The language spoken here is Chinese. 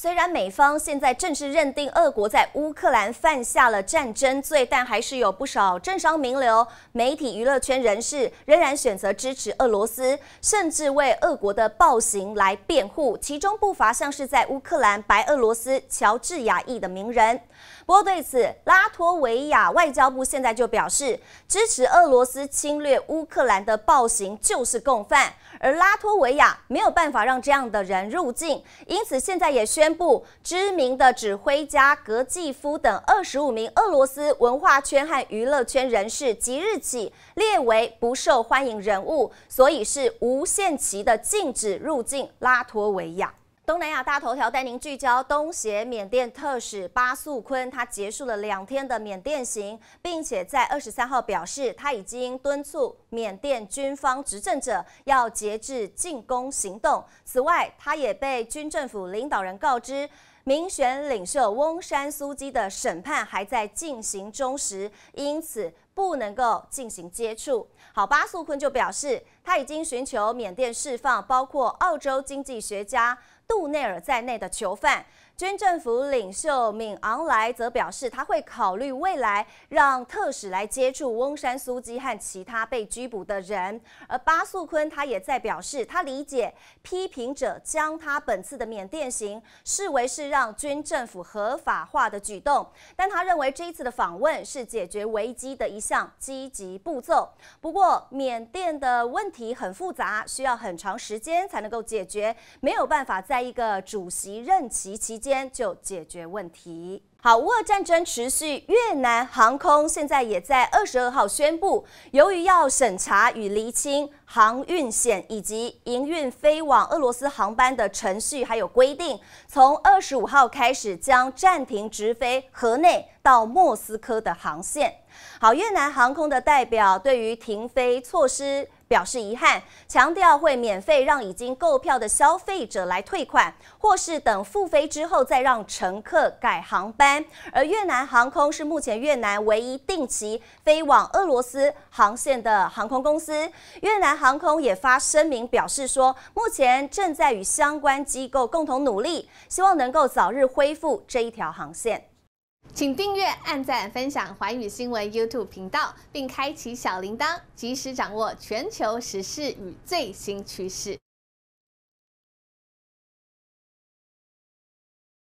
虽然美方现在正式认定俄国在乌克兰犯下了战争罪，但还是有不少政商名流、媒体、娱乐圈人士仍然选择支持俄罗斯，甚至为俄国的暴行来辩护，其中不乏像是在乌克兰、白俄罗斯乔治亚裔的名人。不过对此，拉脱维亚外交部现在就表示，支持俄罗斯侵略乌克兰的暴行就是共犯，而拉脱维亚没有办法让这样的人入境，因此现在也宣。宣布，知名的指挥家格季夫等二十五名俄罗斯文化圈和娱乐圈人士即日起列为不受欢迎人物，所以是无限期的禁止入境拉脱维亚。东南亚大头条带您聚焦东协缅甸特使巴素坤，他结束了两天的缅甸行，并且在二十三号表示他已经敦促缅甸军方执政者要节制进攻行动。此外，他也被军政府领导人告知，民选领袖翁山苏基的审判还在进行中时，因此不能够进行接触。好，巴素坤就表示。他已经寻求缅甸释放包括澳洲经济学家杜内尔在内的囚犯。军政府领袖敏昂莱则表示，他会考虑未来让特使来接触翁山苏基和其他被拘捕的人。而巴素坤他也在表示，他理解批评者将他本次的缅甸行视为是让军政府合法化的举动，但他认为这一次的访问是解决危机的一项积极步骤。不过，缅甸的问题。题很复杂，需要很长时间才能够解决，没有办法在一个主席任期期间就解决问题。好，乌俄战争持续，越南航空现在也在二十二号宣布，由于要审查与厘清航运险以及营运飞往俄罗斯航班的程序还有规定，从二十五号开始将暂停直飞河内到莫斯科的航线。好，越南航空的代表对于停飞措施表示遗憾，强调会免费让已经购票的消费者来退款，或是等复飞之后再让乘客改航班。而越南航空是目前越南唯一定期飞往俄罗斯航线的航空公司。越南航空也发声明表示说，目前正在与相关机构共同努力，希望能够早日恢复这一条航线。请订阅、按赞、分享环宇新闻 YouTube 频道，并开启小铃铛，及时掌握全球时事与最新趋势。